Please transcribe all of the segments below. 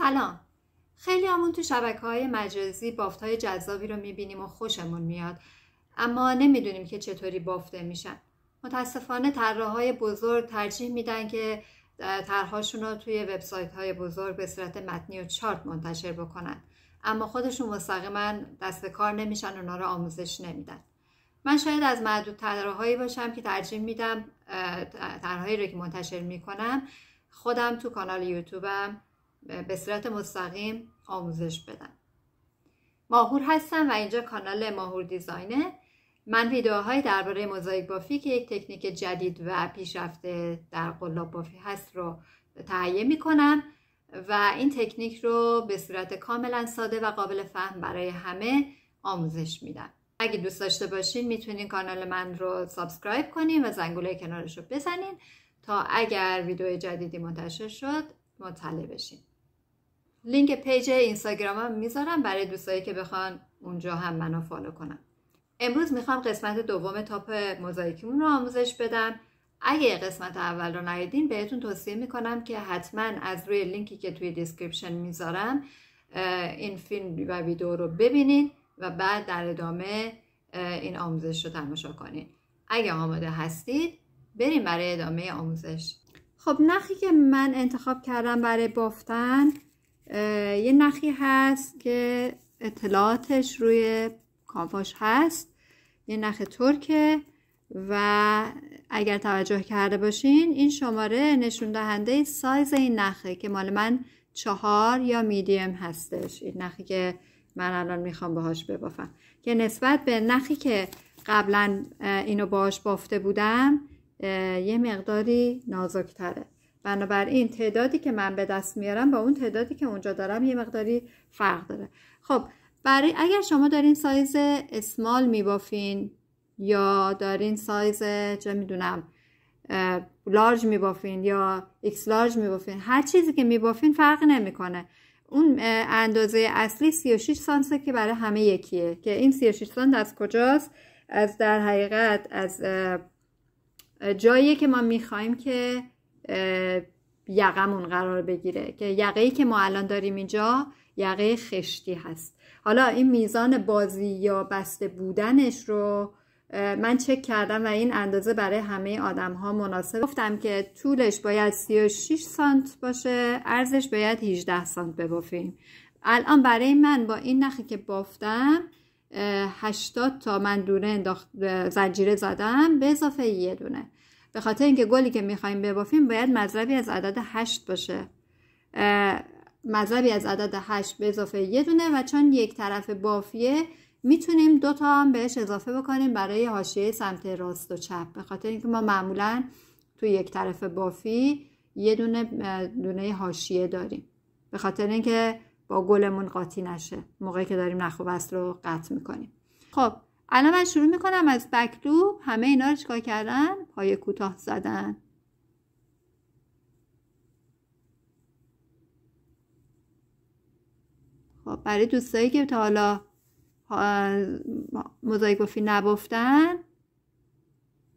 سلام خیلی همون تو شبکه های مجازی بافت های جذابی رو میبینیم و خوشمون میاد اما نمیدونیم که چطوری بافته میشن متاسفانه های بزرگ ترجیح میدن که طرحهاشون رو توی وبسایت های بزرگ به صورت متنی و چارت منتشر بکنن اما خودشون مستقیما دست به کار نمیشن اونا رو آموزش نمیدن من شاید از معدود هایی باشم که ترجیح میدم طرحهایی رو که منتشر میکنم خودم تو کانال یوتیوبم به صورت مستقیم آموزش بدم ماهور هستم و اینجا کانال ماهور دیزاینه من ویدیوهای درباره موزاییک بافی که یک تکنیک جدید و پیشرفته در قلاب بافی هست رو تهیه می کنم و این تکنیک رو به صورت کاملا ساده و قابل فهم برای همه آموزش میدم اگه دوست داشته باشین میتونین کانال من رو سابسکرایب کنین و زنگوله کنارش رو بزنین تا اگر ویدیو جدیدی منتشر شد مطلع بشین لینک پیج اینستاگرامم میذارم برای دوستایی که بخوان اونجا هم منو فالو کنم امروز میخوام قسمت دوم تاپ مزایکیمون رو آموزش بدم اگه قسمت اول رو ندیدین بهتون توصیه میکنم که حتما از روی لینکی که توی دیسکریپشن میذارم این فیلم و ویدیو رو ببینین و بعد در ادامه این آموزش رو تماشا کنین اگه آماده هستید بریم برای ادامه آموزش خب نخی که من انتخاب کردم برای بافتن یه نخی هست که اطلاعاتش روی کانفاش هست یه نخ ترکه و اگر توجه کرده باشین این شماره نشون دهنده سایز این نخه که مال من چهار یا میدیم هستش این نخی که من الان میخوام باهاش ببافم که نسبت به نخی که قبلا اینو باهاش بافته بودم یه مقداری نازکتره بنابراین تعدادی که من به دست میارم با اون تعدادی که اونجا دارم یه مقداری فرق داره خب برای اگر شما دارین سایز اسمال میبافین یا دارین سایز چه میدونم لارج میبافین یا ایکس لارج میبافین هر چیزی که میبافین فرق نمیکنه اون اندازه اصلی 36 سانسه که برای همه یکیه که این 36 سانت از کجاست از در حقیقت از جایی که ما میخوایم که یقمون قرار بگیره که یقه که ما الان داریم اینجا یقه خشتی هست حالا این میزان بازی یا بسته بودنش رو من چک کردم و این اندازه برای همه آدم ها مناسب گفتم که طولش باید 36 سانت باشه ارزش باید 18 سانت ببافیم الان برای من با این نخی که بافتم 80 تا من دونه زنجیره زدم به اضافه یه دونه به خاطر اینکه گلی که میخوایم ببافیم باید مذربی از عدد 8 باشه مذربی از عدد 8 به اضافه یه دونه و چون یک طرف بافیه میتونیم دو تا هم بهش اضافه بکنیم برای حاشیه سمت راست و چپ به خاطر اینکه ما معمولا تو یک طرف بافی یه دونه دونه حاشیه داریم به خاطر اینکه با گلمون قاطی نشه موقعی که داریم نخ رو قطع میکنیم خب الان من شروع میکنم از بکلوب همه اینا رو چیکار کردن پای کوتاه زدن خب برای دوستایی که تا حالا موزاییک بافی نبافتن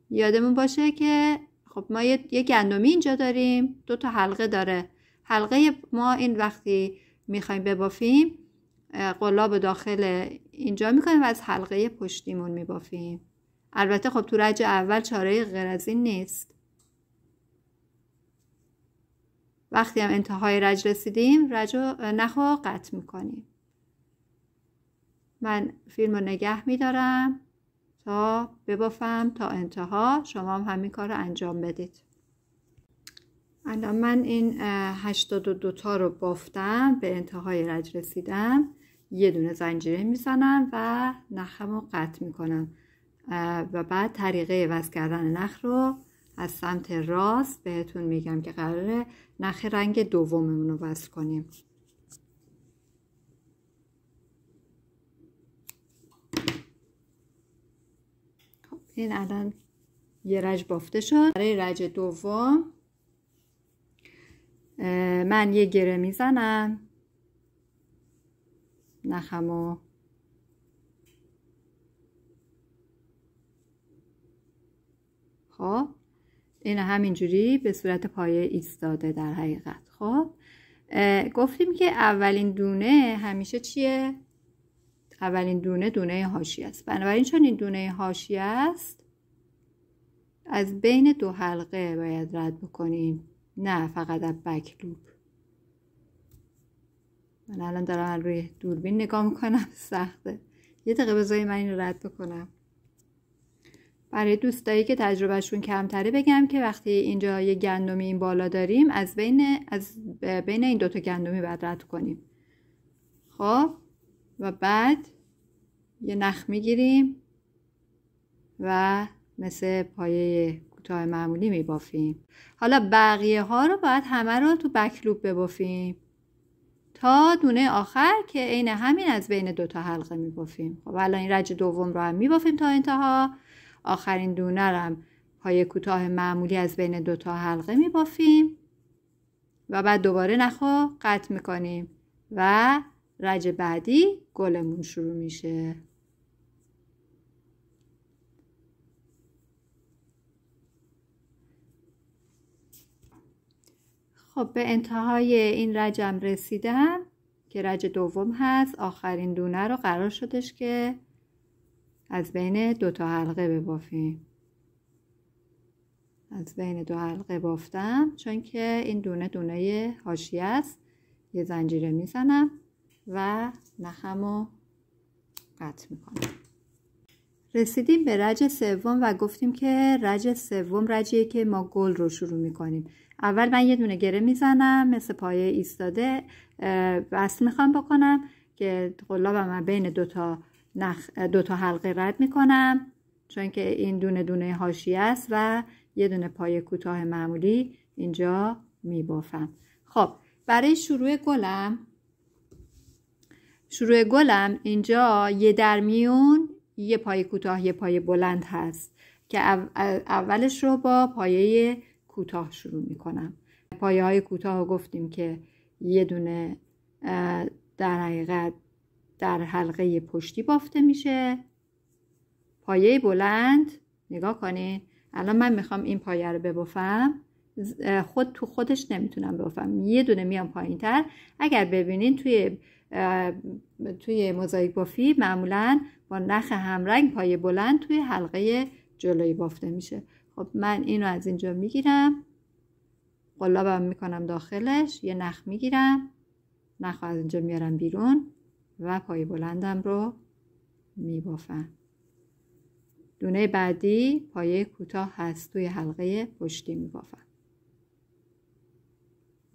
یادمون باشه که خب ما یه, گندمی اینجا داریم دو تا حلقه داره حلقه ما این وقتی میخوایم ببافیم قلاب داخل اینجا میکنیم و از حلقه پشتیمون میبافیم البته خب تو رج اول چاره غیر از این نیست وقتی هم انتهای رج رسیدیم رج نخ رو قطع میکنیم من فیلم رو نگه میدارم تا ببافم تا انتها شما هم همین کار رو انجام بدید الان من این 82 تا رو بافتم به انتهای رج رسیدم یه دونه زنجیره میزنم و نخم رو قطع میکنم و بعد طریقه عوض کردن نخ رو از سمت راست بهتون میگم که قراره نخ رنگ دوممون رو وصل کنیم خب، این الان یه رج بافته شد برای رج دوم من یه گره میزنم نخما خب این همینجوری به صورت پایه ایستاده در حقیقت خب گفتیم که اولین دونه همیشه چیه اولین دونه دونه هاشی است بنابراین چون این دونه هاشی است از بین دو حلقه باید رد بکنیم نه فقط از بکلوب من الان دارم روی دوربین نگاه میکنم سخته یه دقیقه بذاری من این رد بکنم برای دوستایی که تجربهشون کمتره بگم که وقتی اینجا یه گندمی این بالا داریم از بین از بین این دوتا گندمی باید رد کنیم خب و بعد یه نخ میگیریم و مثل پایه کوتاه معمولی میبافیم حالا بقیه ها رو باید همه رو تو بکلوب ببافیم تا دونه آخر که عین همین از بین دو تا حلقه میبافیم خب الان این رج دوم رو هم میبافیم تا انتها آخرین دونه رو هم پای کوتاه معمولی از بین دو تا حلقه میبافیم و بعد دوباره نخو قطع میکنیم و رج بعدی گلمون شروع میشه خب به انتهای این رجم رسیدم که رج دوم هست آخرین دونه رو قرار شدش که از بین دو تا حلقه ببافیم از بین دو حلقه بافتم چون که این دونه دونه حاشیه است یه زنجیره میزنم و نخمو قطع میکنم رسیدیم به رج سوم و گفتیم که رج سوم رجیه که ما گل رو شروع میکنیم اول من یه دونه گره میزنم مثل پایه ایستاده وصل میخوام بکنم که قلابم بین دوتا نخ... دو تا حلقه رد میکنم چون که این دونه دونه هاشی است و یه دونه پایه کوتاه معمولی اینجا میبافم خب برای شروع گلم شروع گلم اینجا یه درمیون یه پایه کوتاه یه پایه بلند هست که اولش رو با پایه کوتاه شروع میکنم پایه های کوتاه گفتیم که یه دونه در حقیقت در حلقه پشتی بافته میشه پایه بلند نگاه کنین الان من میخوام این پایه رو ببافم خود تو خودش نمیتونم بافم یه دونه میام پایین تر اگر ببینین توی توی موزاییک بافی معمولا با نخ همرنگ پایه بلند توی حلقه جلوی بافته میشه خب من اینو از اینجا میگیرم قلابم میکنم داخلش یه نخ میگیرم نخ از اینجا میارم بیرون و پای بلندم رو میبافم دونه بعدی پایه کوتاه هست توی حلقه پشتی میبافم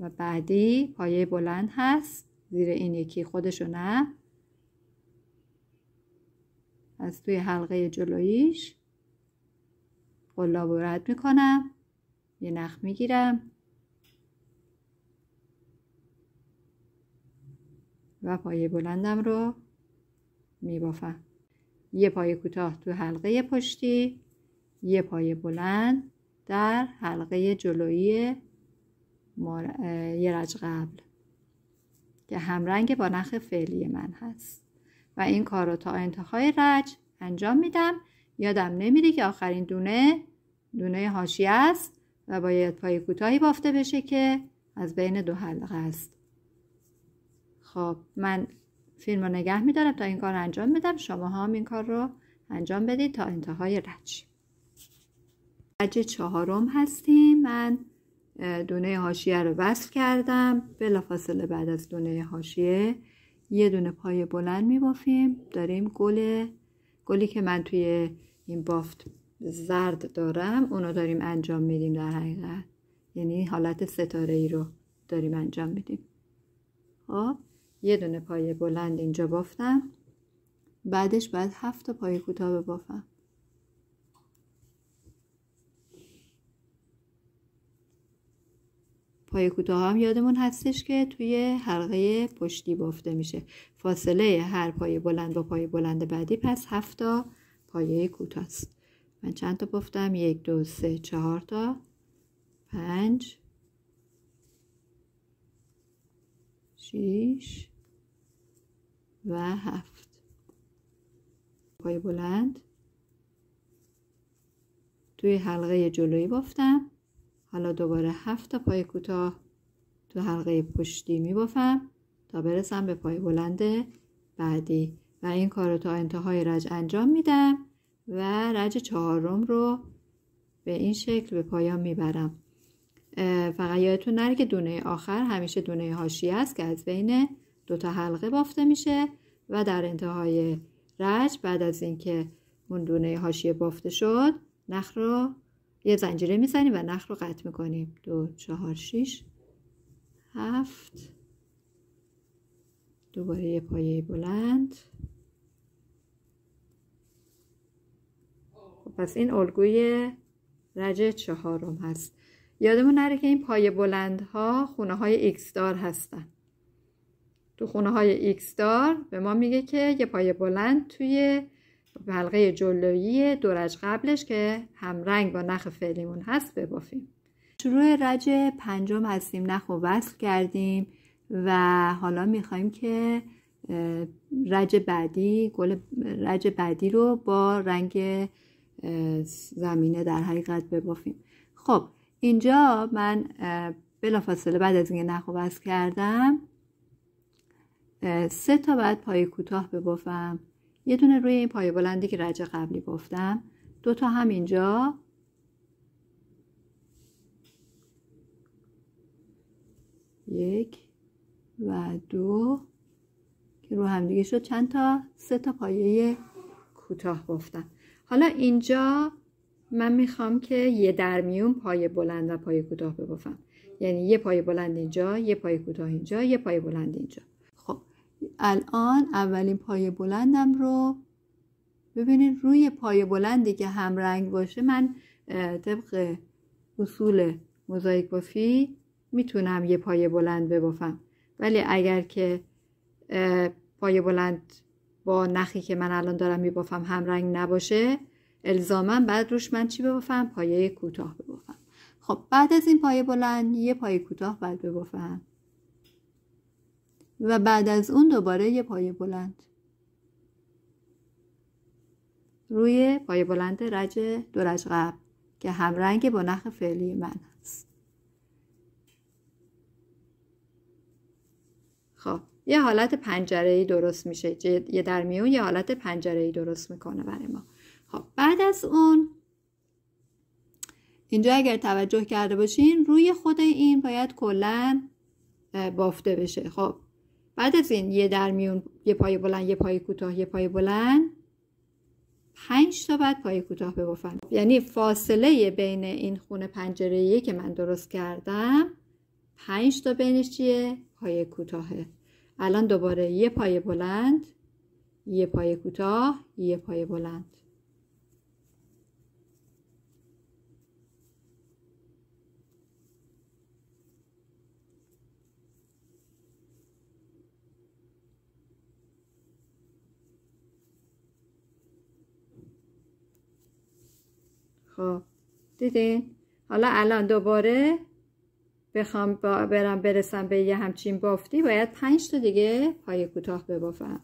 و بعدی پایه بلند هست زیر این یکی خودشو نه از توی حلقه جلویش قلاب رو رد میکنم یه نخ میگیرم و پایه بلندم رو میبافم یه پایه کوتاه تو حلقه پشتی یه پایه بلند در حلقه جلویی یه رج قبل که همرنگ با نخ فعلی من هست و این کار رو تا انتهای رج انجام میدم یادم نمیره که آخرین دونه دونه هاشی است و باید پای کوتاهی بافته بشه که از بین دو حلقه است خب من فیلم رو نگه میدارم تا این کار انجام بدم شما هم این کار رو انجام بدید تا انتهای رج رج چهارم هستیم من دونه هاشیه رو وصل کردم بلافاصله بعد از دونه هاشیه یه دونه پای بلند میبافیم داریم گل گلی که من توی این بافت زرد دارم اونو داریم انجام میدیم در حقیقت یعنی حالت ستاره ای رو داریم انجام میدیم خب یه دونه پایه بلند اینجا بافتم بعدش بعد هفت تا پایه کوتاه ببافم پای کوتاه هم یادمون هستش که توی حلقه پشتی بافته میشه فاصله هر پای بلند با پای بلند بعدی پس هفت تا پایه کوتاست من چند تا گفتم یک دو سه چهار تا پنج شیش و هفت پای بلند توی حلقه جلویی بافتم حالا دوباره هفت تا پای کوتاه تو حلقه پشتی می بافم تا برسم به پای بلند بعدی و این کار رو تا انتهای رج انجام میدم و رج چهارم رو به این شکل به پایان میبرم فقط یادتون نره که دونه آخر همیشه دونه هاشیه است که از بین دو تا حلقه بافته میشه و در انتهای رج بعد از اینکه اون دونه هاشیه بافته شد نخ رو یه زنجیره میزنیم و نخ رو قطع میکنیم دو چهار شیش هفت دوباره یه پایه بلند خب، پس این الگوی رج چهارم هست یادمون نره که این پایه بلند ها خونه های ایکس دار هستن تو خونه های ایکس دار به ما میگه که یه پایه بلند توی حلقه جلویی دورج قبلش که هم رنگ با نخ فعلیمون هست ببافیم شروع رج پنجم هستیم نخ و وصل کردیم و حالا میخوایم که رج بعدی گل رج بعدی رو با رنگ زمینه در حقیقت ببافیم خب اینجا من بلافاصله بعد از اینکه نخ بس کردم سه تا بعد پای کوتاه ببافم یه دونه روی این پای بلندی که رج قبلی بافتم دو تا هم اینجا یک و دو که رو همدیگه شد چند تا سه تا پایه کوتاه گفتم حالا اینجا من میخوام که یه درمیون پایه بلند و پایه کوتاه ببافم یعنی یه پایه بلند اینجا یه پایه کوتاه اینجا یه پایه بلند اینجا خب الان اولین پایه بلندم رو ببینید روی پایه بلندی که همرنگ باشه من طبق اصول موزاییک بافی میتونم یه پایه بلند ببافم ولی اگر که پای بلند با نخی که من الان دارم میبافم هم رنگ نباشه الزاما بعد روش من چی ببافم پایه کوتاه ببافم خب بعد از این پایه بلند یه پایه کوتاه باید ببافم و بعد از اون دوباره یه پایه بلند روی پایه بلند رج دو رج قبل که همرنگ با نخ فعلی من هست خب یه حالت پنجره ای درست میشه یه در میون یه حالت پنجره ای درست میکنه برای ما خب بعد از اون اینجا اگر توجه کرده باشین روی خود این باید کلا بافته بشه خب بعد از این یه در میون یه پای بلند یه پای کوتاه یه پای بلند پنج تا بعد پای کوتاه ببافند. یعنی فاصله بین این خونه پنجره که من درست کردم پنج تا بینش چیه پای کوتاهه الان دوباره یه پای بلند یه پای کوتاه یه پای بلند خب دیدین حالا الان دوباره بخوام برم برسم به یه همچین بافتی باید پنج تا دیگه پای کوتاه ببافم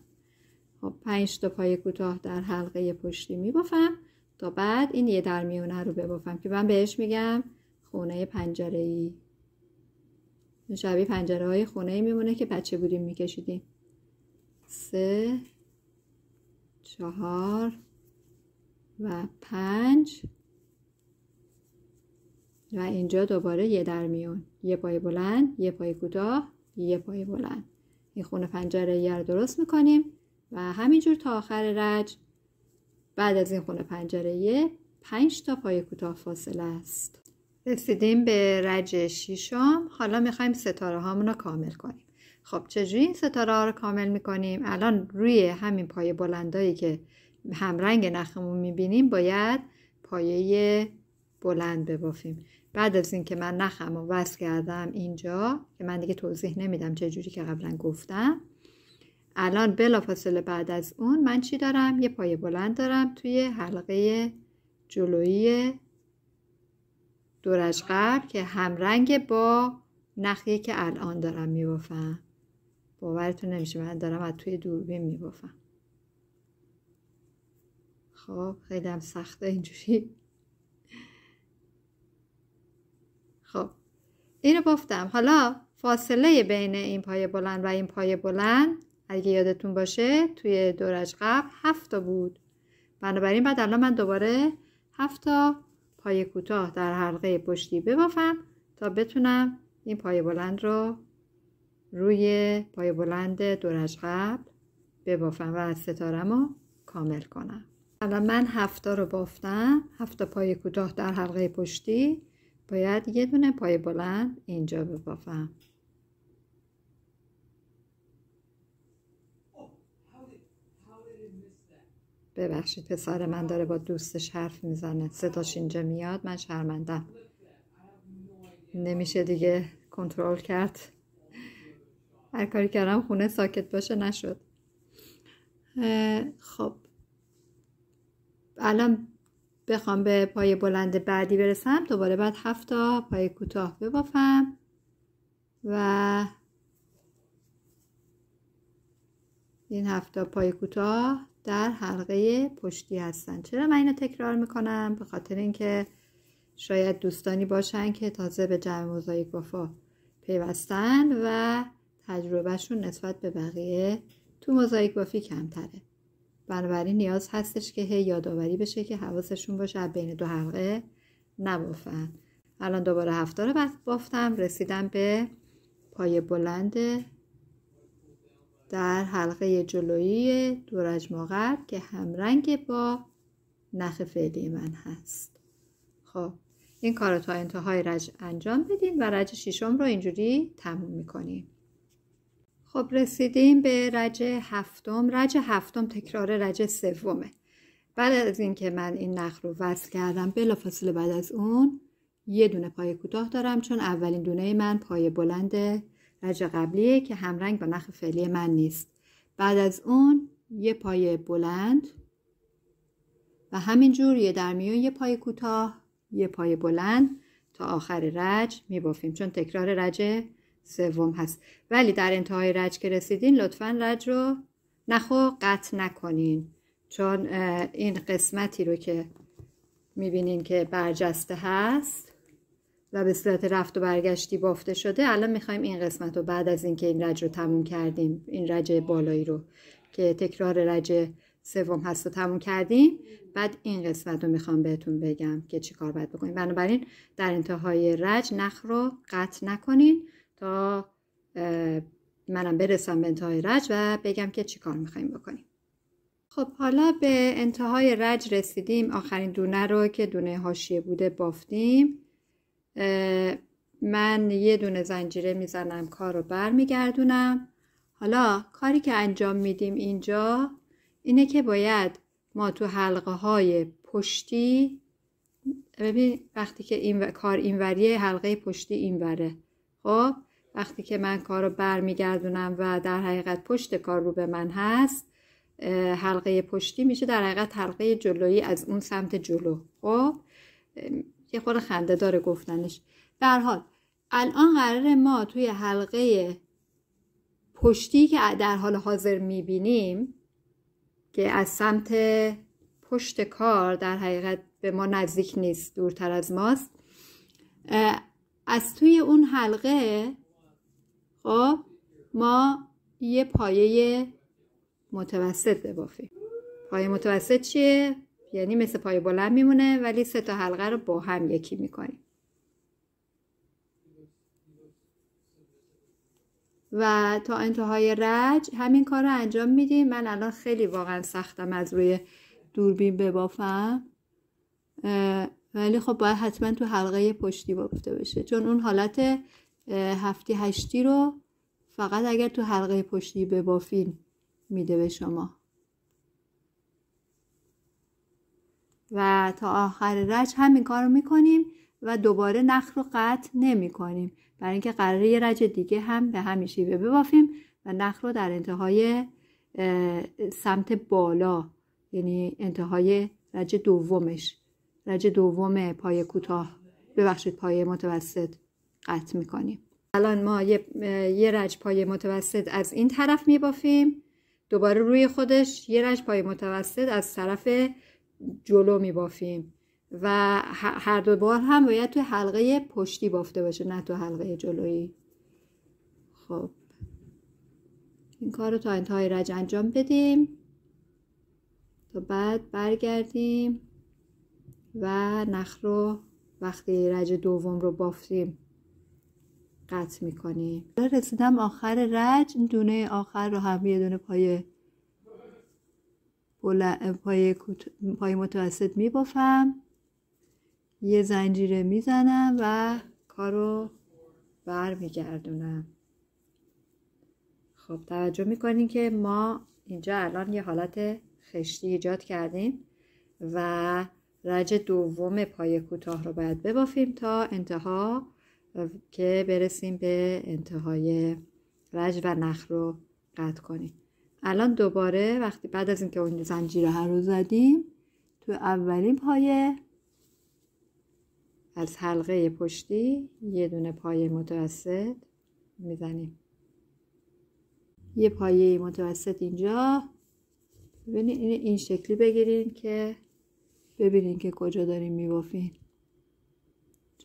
خب پنج تا پای کوتاه در حلقه پشتی میبافم تا بعد این یه در میونه رو ببافم که من بهش میگم خونه پنجره ای شبیه پنجره های خونه ای میمونه که بچه بودیم میکشیدیم سه چهار و پنج و اینجا دوباره یه در میون یه پای بلند یه پای کوتاه یه پای بلند این خونه پنجره یه رو درست میکنیم و همینجور تا آخر رج بعد از این خونه پنجره یه پنج تا پای کوتاه فاصله است رسیدیم به رج شیشم حالا میخوایم ستاره هامون رو کامل کنیم خب چجوری این ستاره ها رو کامل میکنیم الان روی همین پای بلندایی که همرنگ نخمون میبینیم باید پایه بلند ببافیم بعد از اینکه من نخم و وصل کردم اینجا که من دیگه توضیح نمیدم چه جوری که قبلا گفتم الان بلافاصله بعد از اون من چی دارم یه پایه بلند دارم توی حلقه جلویی دورش قبل که رنگ با نخیه که الان دارم میبافم باورتون نمیشه من دارم از توی دوربین میبافم خب خیلی هم سخته اینجوری خب اینو گفتم حالا فاصله بین این پایه بلند و این پایه بلند اگه یادتون باشه توی دورج قبل هفتا بود بنابراین بعد الان من دوباره هفتا پای کوتاه در حلقه پشتی ببافم تا بتونم این پایه بلند رو روی پایه بلند دورج قبل ببافم و از ستارم رو کامل کنم الان من هفتا رو بافتم هفتا پای کوتاه در حلقه پشتی باید یه دونه پای بلند اینجا ببافم ببخشید پسر من داره با دوستش حرف میزنه صداش اینجا میاد من شرمندم نمیشه دیگه کنترل کرد هر کاری کردم خونه ساکت باشه نشد خب الان بخوام به پای بلند بعدی برسم دوباره بعد هفت تا پای کوتاه ببافم و این هفت پای کوتاه در حلقه پشتی هستن چرا من اینو تکرار میکنم به خاطر اینکه شاید دوستانی باشن که تازه به جمع موزاییک بافا پیوستن و تجربهشون نسبت به بقیه تو موزاییک بافی کمتره بنابراین نیاز هستش که هی یادآوری بشه که حواسشون باشه از بین دو حلقه نبافن الان دوباره هفته رو بافتم رسیدم به پای بلند در حلقه جلویی دورج مغرب که همرنگ با نخ فعلی من هست خب این کار رو تا انتهای رج انجام بدین و رج شیشم رو اینجوری تموم میکنیم خب رسیدیم به رج هفتم رج هفتم تکرار رج سومه بعد از اینکه من این نخ رو وصل کردم بلافاصله بعد از اون یه دونه پای کوتاه دارم چون اولین دونه من پای بلند رج قبلیه که همرنگ با نخ فعلی من نیست بعد از اون یه پای بلند و همینجور یه در میون یه پای کوتاه یه پای بلند تا آخر رج میبافیم چون تکرار رج سوم هست ولی در انتهای رج که رسیدین لطفا رج رو نخو قطع نکنین چون این قسمتی رو که میبینین که برجسته هست و به صورت رفت و برگشتی بافته شده الان میخوایم این قسمت رو بعد از اینکه این رج رو تموم کردیم این رج بالایی رو که تکرار رج سوم هست و تموم کردیم بعد این قسمت رو میخوام بهتون بگم که چی کار باید بکنیم بنابراین در انتهای رج نخ رو قطع نکنین تا منم برسم به انتهای رج و بگم که چی کار میخوایم بکنیم خب حالا به انتهای رج رسیدیم آخرین دونه رو که دونه هاشیه بوده بافتیم من یه دونه زنجیره میزنم کار رو بر حالا کاری که انجام میدیم اینجا اینه که باید ما تو حلقه های پشتی ببین وقتی که این کار اینوریه حلقه پشتی اینوره خب وقتی که من کار رو برمیگردونم و در حقیقت پشت کار رو به من هست حلقه پشتی میشه در حقیقت حلقه جلویی از اون سمت جلو خب یه خود خنده داره گفتنش در حال الان قرار ما توی حلقه پشتی که در حال حاضر میبینیم که از سمت پشت کار در حقیقت به ما نزدیک نیست دورتر از ماست از توی اون حلقه خب ما یه پایه متوسط ببافیم پایه متوسط چیه؟ یعنی مثل پایه بلند میمونه ولی سه تا حلقه رو با هم یکی میکنیم و تا انتهای رج همین کار رو انجام میدیم من الان خیلی واقعا سختم از روی دوربین ببافم ولی خب باید حتما تو حلقه پشتی بافته بشه چون اون حالت هفتی هشتی رو فقط اگر تو حلقه پشتی ببافین میده به شما و تا آخر رج همین کار رو میکنیم و دوباره نخ رو قطع نمی کنیم برای اینکه قراره یه رج دیگه هم به همین شیوه ببافیم و نخ رو در انتهای سمت بالا یعنی انتهای رج دومش رج دوم پای کوتاه ببخشید پای متوسط قطع میکنیم الان ما یه, یه رج پای متوسط از این طرف میبافیم دوباره روی خودش یه رج پای متوسط از طرف جلو میبافیم و هر دو بار هم باید تو حلقه پشتی بافته باشه نه تو حلقه جلویی خب این کار رو تا انتهای رج انجام بدیم تا بعد برگردیم و نخ رو وقتی رج دوم رو بافتیم قطع میکنیم رسیدم آخر رج این دونه آخر رو هم یه دونه پای پای, پای متوسط میبافم یه زنجیره میزنم و کارو بر میگردونم خب توجه میکنیم که ما اینجا الان یه حالت خشتی ایجاد کردیم و رج دوم پای کوتاه رو باید ببافیم تا انتها که برسیم به انتهای رج و نخ رو قطع کنیم الان دوباره وقتی بعد از اینکه اون زنجیره هر رو زدیم تو اولین پایه از حلقه پشتی یه دونه پایه متوسط میزنیم یه پایه متوسط اینجا ببینید این شکلی بگیریم که ببینین که کجا داریم میبافین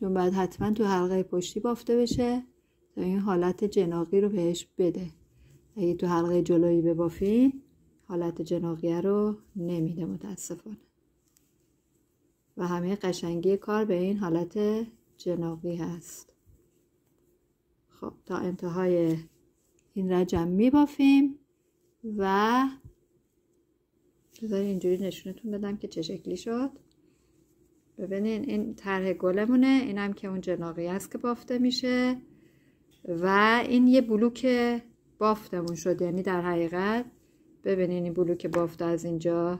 چون باید حتما تو حلقه پشتی بافته بشه تا این حالت جناقی رو بهش بده اگه تو حلقه جلویی ببافین حالت جناقیه رو نمیده متاسفانه و همه قشنگی کار به این حالت جناقی هست خب تا انتهای این رجم میبافیم و بذار اینجوری نشونتون بدم که چه شکلی شد ببینین این طرح گلمونه اینم که اون جناقی است که بافته میشه و این یه بلوک بافتمون شد یعنی در حقیقت ببینین این بلوک بافته از اینجا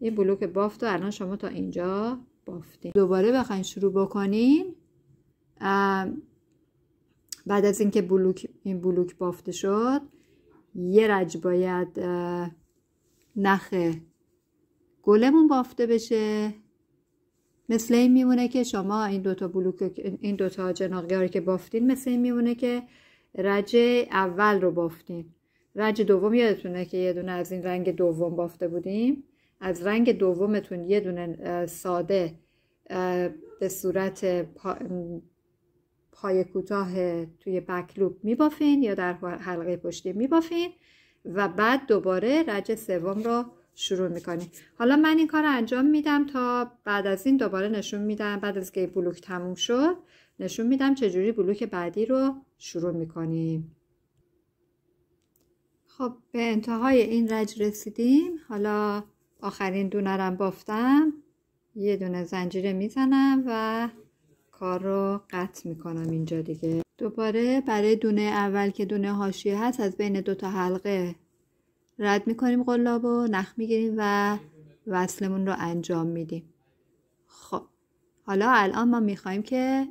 این بلوک بافت الان شما تا اینجا بافتین دوباره بخواین شروع بکنین بعد از اینکه بلوک این بلوک بافته شد یه رج باید نخه گلمون بافته بشه مثل این میمونه که شما این دوتا بلوک این دوتا که بافتین مثل این میمونه که رج اول رو بافتین رج دوم یادتونه که یه دونه از این رنگ دوم بافته بودیم از رنگ دومتون یه دونه ساده به صورت پای کوتاه توی بکلوب میبافین یا در حلقه پشتی میبافین و بعد دوباره رج سوم رو شروع میکنی حالا من این کار رو انجام میدم تا بعد از این دوباره نشون میدم بعد از که بلوک تموم شد نشون میدم چجوری بلوک بعدی رو شروع میکنیم خب به انتهای این رج رسیدیم حالا آخرین دونه رو بافتم یه دونه زنجیره میزنم و کار رو قطع میکنم اینجا دیگه دوباره برای دونه اول که دونه هاشیه هست از بین دو تا حلقه رد میکنیم قلاب و نخ میگیریم و وصلمون رو انجام میدیم خب حالا الان ما میخوایم که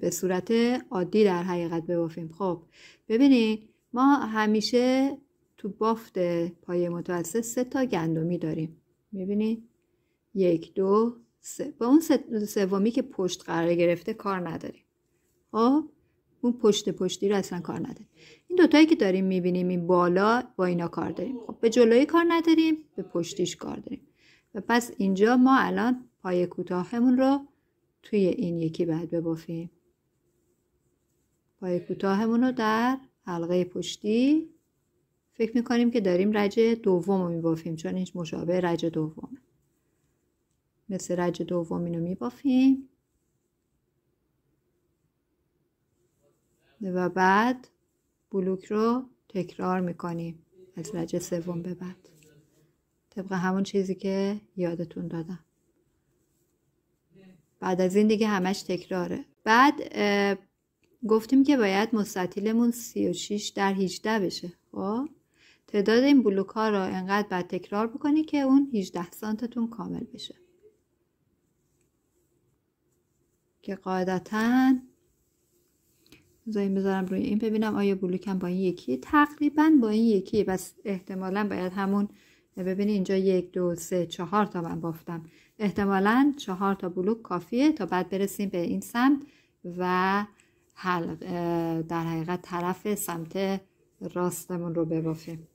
به صورت عادی در حقیقت ببافیم خب ببینید ما همیشه تو بافت پایه متوسط سه تا گندمی داریم میبینید یک دو سه با اون سومی که پشت قرار گرفته کار نداریم خب اون پشت پشتی رو اصلا کار نداریم این دوتایی که داریم میبینیم این بالا با اینا کار داریم خب به جلوی کار نداریم به پشتیش کار داریم و پس اینجا ما الان پای کوتاهمون رو توی این یکی بعد ببافیم پای کوتاهمون رو در حلقه پشتی فکر میکنیم که داریم رج دوم رو میبافیم چون هیچ مشابه رج دومه مثل رج دوم اینو میبافیم و بعد بلوک رو تکرار میکنیم از رج سوم به بعد طبق همون چیزی که یادتون دادم بعد از این دیگه همش تکراره بعد گفتیم که باید مستطیلمون 36 در 18 بشه خب تعداد این بلوک ها رو انقدر بعد تکرار بکنی که اون 18 سانتتون کامل بشه که قاعدتاً زایم بذارم روی این ببینم آیا بلوکم با این یکی تقریبا با این یکی بس احتمالا باید همون ببینید اینجا یک دو سه چهار تا من بافتم احتمالا چهار تا بلوک کافیه تا بعد برسیم به این سمت و در حقیقت طرف سمت راستمون رو ببافیم